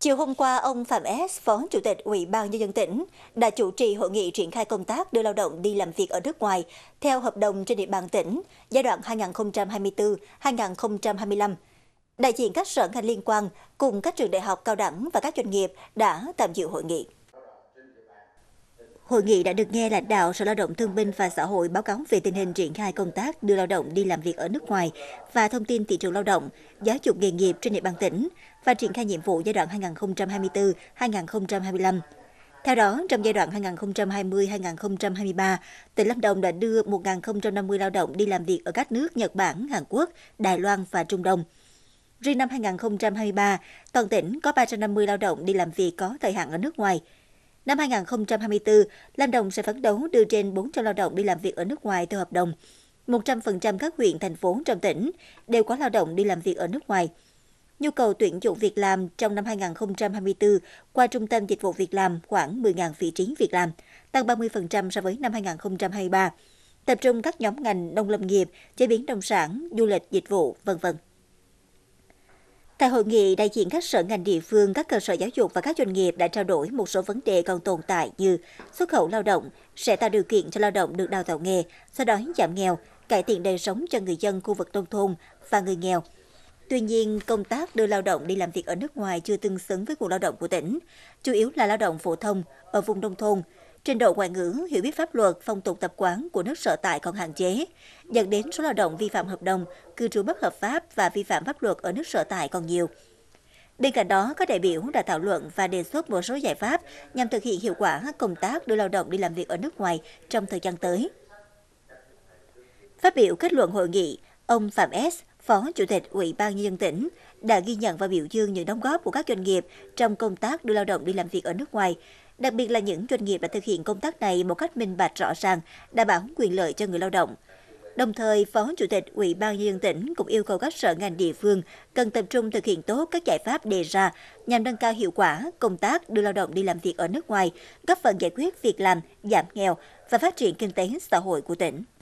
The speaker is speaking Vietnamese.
Chiều hôm qua, ông Phạm S, Phó Chủ tịch Ủy ban Nhân dân tỉnh, đã chủ trì hội nghị triển khai công tác đưa lao động đi làm việc ở nước ngoài theo hợp đồng trên địa bàn tỉnh giai đoạn 2024-2025. Đại diện các sở ngành liên quan cùng các trường đại học cao đẳng và các doanh nghiệp đã tạm dự hội nghị. Hội nghị đã được nghe lãnh đạo Sở Lao động Thương binh và Xã hội báo cáo về tình hình triển khai công tác đưa lao động đi làm việc ở nước ngoài và thông tin thị trường lao động, giáo dục nghề nghiệp trên địa bàn tỉnh và triển khai nhiệm vụ giai đoạn 2024-2025. Theo đó, trong giai đoạn 2020-2023, tỉnh Lâm Đồng đã đưa 1.050 lao động đi làm việc ở các nước Nhật Bản, Hàn Quốc, Đài Loan và Trung Đông. Riêng năm 2023, toàn tỉnh có 350 lao động đi làm việc có thời hạn ở nước ngoài – Năm 2024, Lâm Đồng sẽ phấn đấu đưa trên 400 lao động đi làm việc ở nước ngoài theo hợp đồng. 100% các huyện, thành phố trong tỉnh đều có lao động đi làm việc ở nước ngoài. Nhu cầu tuyển dụng việc làm trong năm 2024 qua Trung tâm Dịch vụ Việc làm khoảng 10.000 vị trí việc làm, tăng 30% so với năm 2023. Tập trung các nhóm ngành nông lâm nghiệp, chế biến nông sản, du lịch, dịch vụ, vân vân. Tại hội nghị, đại diện các sở ngành địa phương, các cơ sở giáo dục và các doanh nghiệp đã trao đổi một số vấn đề còn tồn tại như xuất khẩu lao động sẽ tạo điều kiện cho lao động được đào tạo nghề, sau đó giảm nghèo, cải thiện đời sống cho người dân khu vực nông thôn và người nghèo. Tuy nhiên, công tác đưa lao động đi làm việc ở nước ngoài chưa tương xứng với nguồn lao động của tỉnh, chủ yếu là lao động phổ thông ở vùng nông thôn, Trình độ ngoại ngữ, hiểu biết pháp luật, phong tục tập quán của nước sở tại còn hạn chế, dẫn đến số lao động vi phạm hợp đồng, cư trú bất hợp pháp và vi phạm pháp luật ở nước sở tại còn nhiều. Bên cạnh đó, các đại biểu đã thảo luận và đề xuất một số giải pháp nhằm thực hiện hiệu quả công tác đưa lao động đi làm việc ở nước ngoài trong thời gian tới. Phát biểu kết luận hội nghị, ông Phạm S, Phó Chủ tịch Ủy ban Nhân dân tỉnh đã ghi nhận và biểu dương những đóng góp của các doanh nghiệp trong công tác đưa lao động đi làm việc ở nước ngoài, đặc biệt là những doanh nghiệp đã thực hiện công tác này một cách minh bạch rõ ràng, đảm bảo quyền lợi cho người lao động. Đồng thời, Phó Chủ tịch Ủy ban Nhân dân tỉnh cũng yêu cầu các sở ngành địa phương cần tập trung thực hiện tốt các giải pháp đề ra nhằm nâng cao hiệu quả công tác đưa lao động đi làm việc ở nước ngoài, góp phần giải quyết việc làm, giảm nghèo và phát triển kinh tế xã hội của tỉnh.